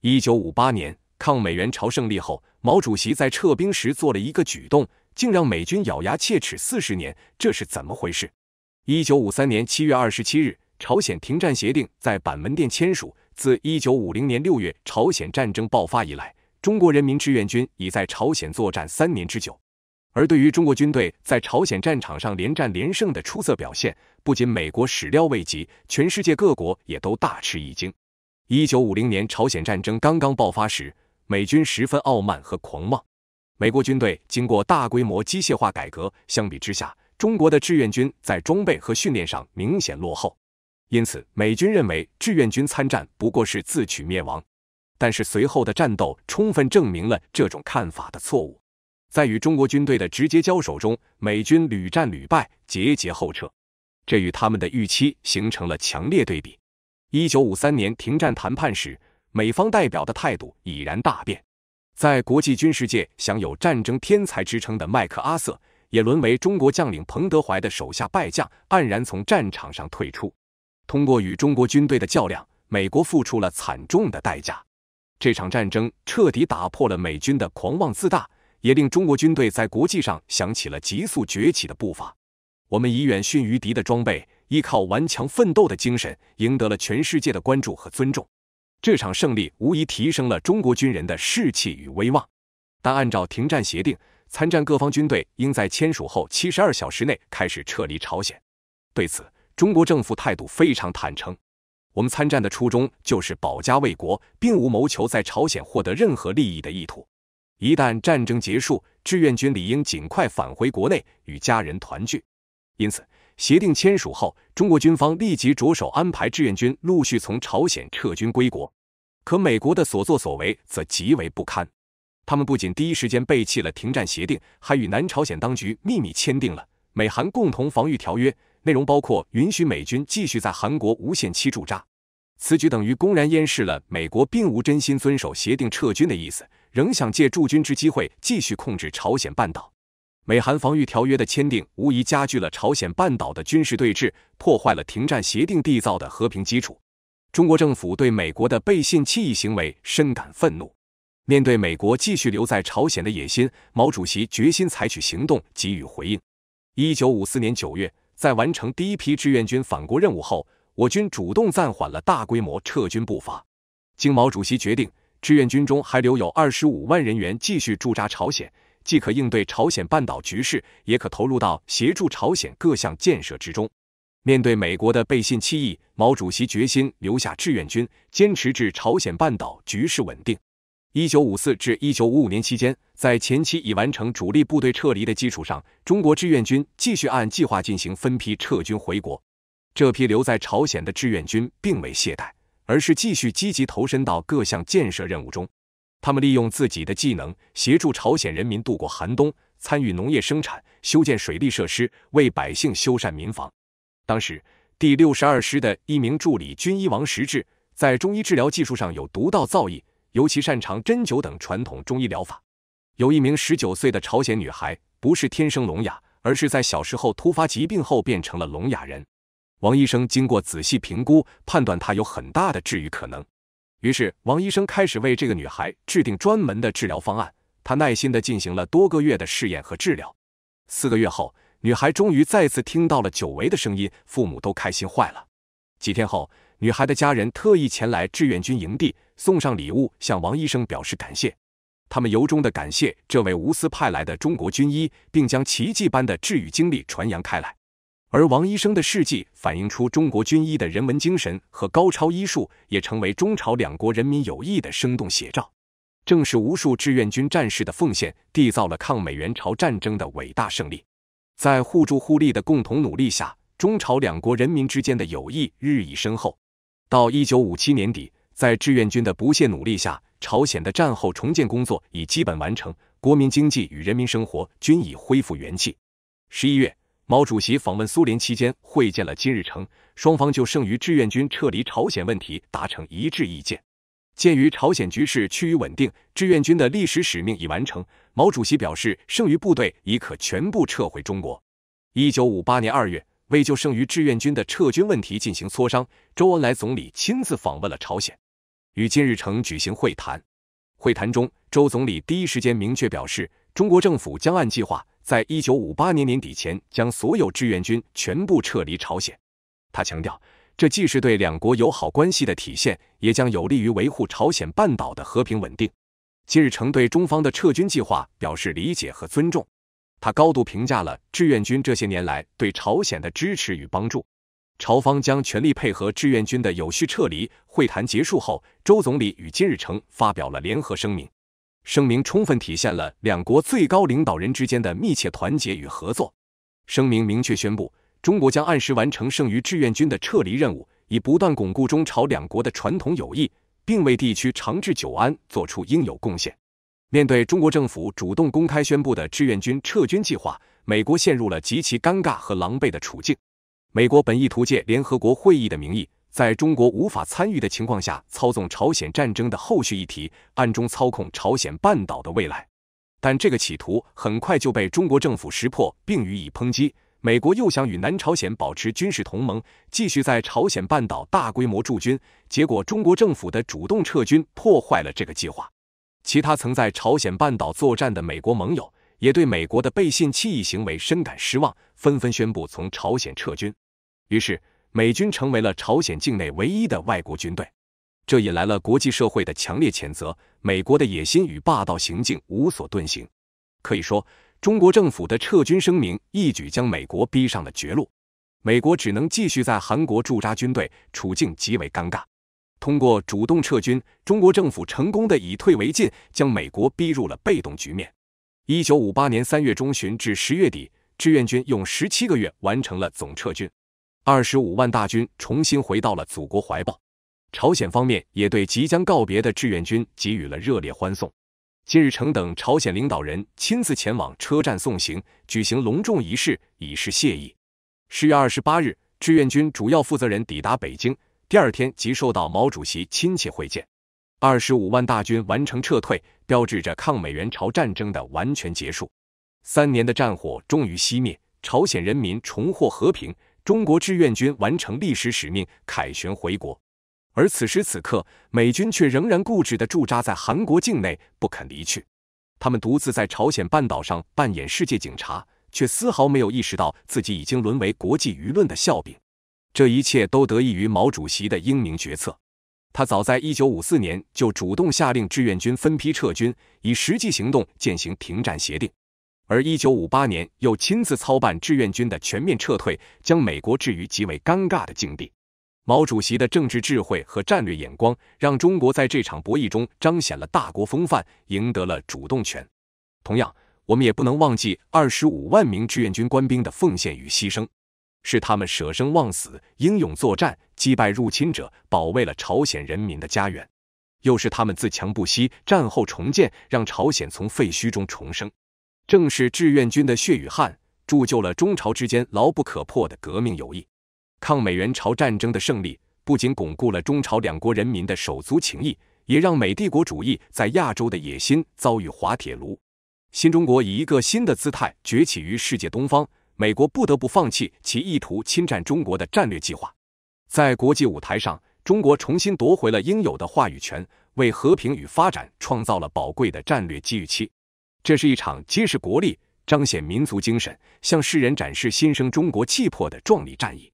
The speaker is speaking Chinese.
一九五八年，抗美援朝胜利后，毛主席在撤兵时做了一个举动，竟让美军咬牙切齿四十年。这是怎么回事？一九五三年七月二十七日，朝鲜停战协定在板门店签署。自一九五零年六月朝鲜战争爆发以来，中国人民志愿军已在朝鲜作战三年之久。而对于中国军队在朝鲜战场上连战连胜的出色表现，不仅美国始料未及，全世界各国也都大吃一惊。一九五零年朝鲜战争刚刚爆发时，美军十分傲慢和狂妄。美国军队经过大规模机械化改革，相比之下，中国的志愿军在装备和训练上明显落后。因此，美军认为志愿军参战不过是自取灭亡。但是随后的战斗充分证明了这种看法的错误。在与中国军队的直接交手中，美军屡战屡败，节节后撤，这与他们的预期形成了强烈对比。一九五三年停战谈判时，美方代表的态度已然大变。在国际军事界享有战争天才之称的麦克阿瑟，也沦为中国将领彭德怀的手下败将，黯然从战场上退出。通过与中国军队的较量，美国付出了惨重的代价。这场战争彻底打破了美军的狂妄自大，也令中国军队在国际上响起了急速崛起的步伐。我们以远逊于敌的装备。依靠顽强奋斗的精神，赢得了全世界的关注和尊重。这场胜利无疑提升了中国军人的士气与威望。但按照停战协定，参战各方军队应在签署后七十二小时内开始撤离朝鲜。对此，中国政府态度非常坦诚。我们参战的初衷就是保家卫国，并无谋求在朝鲜获得任何利益的意图。一旦战争结束，志愿军理应尽快返回国内，与家人团聚。因此。协定签署后，中国军方立即着手安排志愿军陆续从朝鲜撤军归国。可美国的所作所为则极为不堪，他们不仅第一时间背弃了停战协定，还与南朝鲜当局秘密签订了美韩共同防御条约，内容包括允许美军继续在韩国无限期驻扎。此举等于公然掩示了美国并无真心遵守协定撤军的意思，仍想借驻军之机会继续控制朝鲜半岛。美韩防御条约的签订无疑加剧了朝鲜半岛的军事对峙，破坏了停战协定缔造的和平基础。中国政府对美国的背信弃义行为深感愤怒。面对美国继续留在朝鲜的野心，毛主席决心采取行动给予回应。一九五四年九月，在完成第一批志愿军返国任务后，我军主动暂缓了大规模撤军步伐。经毛主席决定，志愿军中还留有二十五万人员继续驻扎朝鲜。既可应对朝鲜半岛局势，也可投入到协助朝鲜各项建设之中。面对美国的背信弃义，毛主席决心留下志愿军，坚持至朝鲜半岛局势稳定。一九五四至一九五五年期间，在前期已完成主力部队撤离的基础上，中国志愿军继续按计划进行分批撤军回国。这批留在朝鲜的志愿军并未懈怠，而是继续积极投身到各项建设任务中。他们利用自己的技能协助朝鲜人民度过寒冬，参与农业生产、修建水利设施，为百姓修缮民房。当时，第六十二师的一名助理军医王石志在中医治疗技术上有独到造诣，尤其擅长针灸等传统中医疗法。有一名十九岁的朝鲜女孩，不是天生聋哑，而是在小时候突发疾病后变成了聋哑人。王医生经过仔细评估，判断她有很大的治愈可能。于是，王医生开始为这个女孩制定专门的治疗方案。他耐心地进行了多个月的试验和治疗。四个月后，女孩终于再次听到了久违的声音，父母都开心坏了。几天后，女孩的家人特意前来志愿军营地，送上礼物，向王医生表示感谢。他们由衷地感谢这位无私派来的中国军医，并将奇迹般的治愈经历传扬开来。而王医生的事迹反映出中国军医的人文精神和高超医术，也成为中朝两国人民友谊的生动写照。正是无数志愿军战士的奉献，缔造了抗美援朝战争的伟大胜利。在互助互利的共同努力下，中朝两国人民之间的友谊日益深厚。到一九五七年底，在志愿军的不懈努力下，朝鲜的战后重建工作已基本完成，国民经济与人民生活均已恢复元气。十一月。毛主席访问苏联期间会见了金日成，双方就剩余志愿军撤离朝鲜问题达成一致意见。鉴于朝鲜局势趋于稳定，志愿军的历史使命已完成，毛主席表示剩余部队已可全部撤回中国。一九五八年二月，为就剩余志愿军的撤军问题进行磋商，周恩来总理亲自访问了朝鲜，与金日成举行会谈。会谈中，周总理第一时间明确表示。中国政府将按计划，在一九五八年年底前将所有志愿军全部撤离朝鲜。他强调，这既是对两国友好关系的体现，也将有利于维护朝鲜半岛的和平稳定。金日成对中方的撤军计划表示理解和尊重。他高度评价了志愿军这些年来对朝鲜的支持与帮助。朝方将全力配合志愿军的有序撤离。会谈结束后，周总理与金日成发表了联合声明。声明充分体现了两国最高领导人之间的密切团结与合作。声明明确宣布，中国将按时完成剩余志愿军的撤离任务，以不断巩固中朝两国的传统友谊，并为地区长治久安做出应有贡献。面对中国政府主动公开宣布的志愿军撤军计划，美国陷入了极其尴尬和狼狈的处境。美国本意图借联合国会议的名义。在中国无法参与的情况下操纵朝鲜战争的后续议题，暗中操控朝鲜半岛的未来。但这个企图很快就被中国政府识破并予以抨击。美国又想与南朝鲜保持军事同盟，继续在朝鲜半岛大规模驻军，结果中国政府的主动撤军破坏了这个计划。其他曾在朝鲜半岛作战的美国盟友也对美国的背信弃义行为深感失望，纷纷宣布从朝鲜撤军。于是。美军成为了朝鲜境内唯一的外国军队，这引来了国际社会的强烈谴责。美国的野心与霸道行径无所遁形。可以说，中国政府的撤军声明一举将美国逼上了绝路。美国只能继续在韩国驻扎军队，处境极为尴尬。通过主动撤军，中国政府成功的以退为进，将美国逼入了被动局面。一九五八年三月中旬至十月底，志愿军用十七个月完成了总撤军。二十五万大军重新回到了祖国怀抱，朝鲜方面也对即将告别的志愿军给予了热烈欢送。金日成等朝鲜领导人亲自前往车站送行，举行隆重仪式以示谢意。十月二十八日，志愿军主要负责人抵达北京，第二天即受到毛主席亲切会见。二十五万大军完成撤退，标志着抗美援朝战争的完全结束。三年的战火终于熄灭，朝鲜人民重获和平。中国志愿军完成历史使命，凯旋回国。而此时此刻，美军却仍然固执地驻扎在韩国境内，不肯离去。他们独自在朝鲜半岛上扮演世界警察，却丝毫没有意识到自己已经沦为国际舆论的笑柄。这一切都得益于毛主席的英明决策。他早在一九五四年就主动下令志愿军分批撤军，以实际行动践行停战协定。而一九五八年又亲自操办志愿军的全面撤退，将美国置于极为尴尬的境地。毛主席的政治智慧和战略眼光，让中国在这场博弈中彰显了大国风范，赢得了主动权。同样，我们也不能忘记二十五万名志愿军官兵的奉献与牺牲，是他们舍生忘死、英勇作战，击败入侵者，保卫了朝鲜人民的家园；又是他们自强不息、战后重建，让朝鲜从废墟中重生。正是志愿军的血与汗，铸就了中朝之间牢不可破的革命友谊。抗美援朝战争的胜利，不仅巩固了中朝两国人民的手足情谊，也让美帝国主义在亚洲的野心遭遇滑铁卢。新中国以一个新的姿态崛起于世界东方，美国不得不放弃其意图侵占中国的战略计划。在国际舞台上，中国重新夺回了应有的话语权，为和平与发展创造了宝贵的战略机遇期。这是一场揭示国力、彰显民族精神、向世人展示新生中国气魄的壮丽战役。